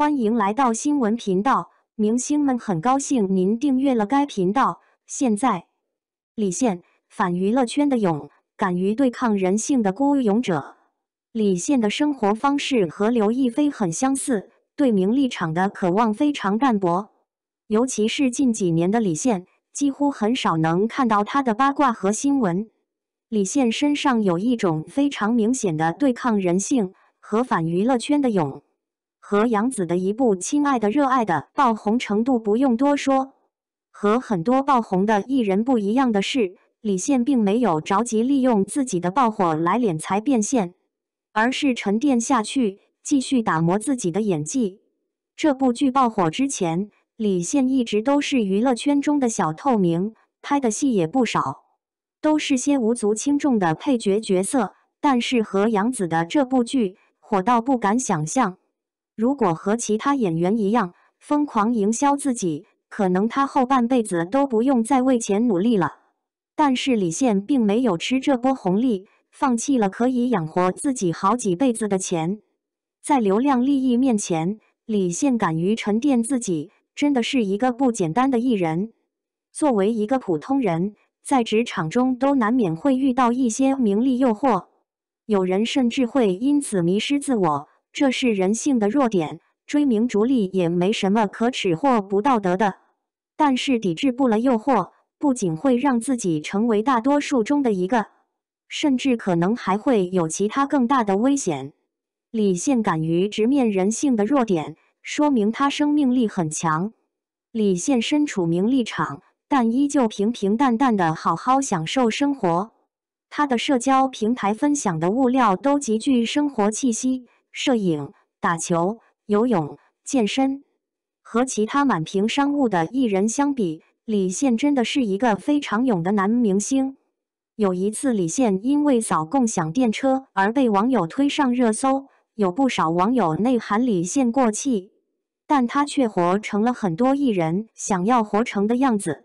欢迎来到新闻频道。明星们很高兴您订阅了该频道。现在，李现反娱乐圈的勇，敢于对抗人性的孤勇者。李现的生活方式和刘亦菲很相似，对名利场的渴望非常淡薄。尤其是近几年的李现，几乎很少能看到他的八卦和新闻。李现身上有一种非常明显的对抗人性和反娱乐圈的勇。和杨紫的一部《亲爱的，热爱的》爆红程度不用多说。和很多爆红的艺人不一样的是，李现并没有着急利用自己的爆火来敛财变现，而是沉淀下去，继续打磨自己的演技。这部剧爆火之前，李现一直都是娱乐圈中的小透明，拍的戏也不少，都是些无足轻重的配角角色。但是和杨紫的这部剧火到不敢想象。如果和其他演员一样疯狂营销自己，可能他后半辈子都不用再为钱努力了。但是李现并没有吃这波红利，放弃了可以养活自己好几辈子的钱。在流量利益面前，李现敢于沉淀自己，真的是一个不简单的艺人。作为一个普通人，在职场中都难免会遇到一些名利诱惑，有人甚至会因此迷失自我。这是人性的弱点，追名逐利也没什么可耻或不道德的。但是抵制不了诱惑，不仅会让自己成为大多数中的一个，甚至可能还会有其他更大的危险。李现敢于直面人性的弱点，说明他生命力很强。李现身处名利场，但依旧平平淡淡的好好享受生活。他的社交平台分享的物料都极具生活气息。摄影、打球、游泳、健身和其他满屏商务的艺人相比，李现真的是一个非常勇的男明星。有一次，李现因为扫共享电车而被网友推上热搜，有不少网友内涵李现过气，但他却活成了很多艺人想要活成的样子。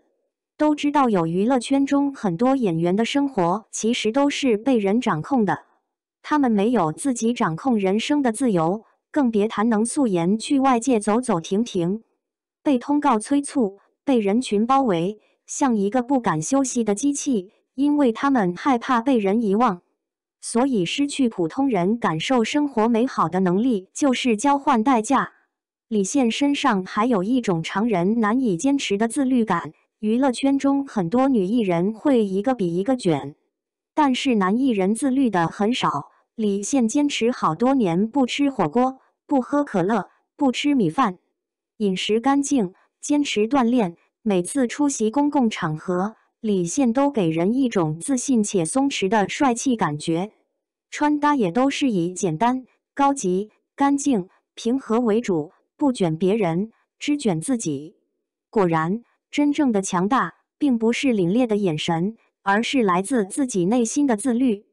都知道有娱乐圈中很多演员的生活其实都是被人掌控的。他们没有自己掌控人生的自由，更别谈能素颜去外界走走停停。被通告催促，被人群包围，像一个不敢休息的机器，因为他们害怕被人遗忘，所以失去普通人感受生活美好的能力，就是交换代价。李现身上还有一种常人难以坚持的自律感。娱乐圈中很多女艺人会一个比一个卷，但是男艺人自律的很少。李现坚持好多年不吃火锅，不喝可乐，不吃米饭，饮食干净，坚持锻炼。每次出席公共场合，李现都给人一种自信且松弛的帅气感觉。穿搭也都是以简单、高级、干净、平和为主，不卷别人，只卷自己。果然，真正的强大并不是凛冽的眼神，而是来自自己内心的自律。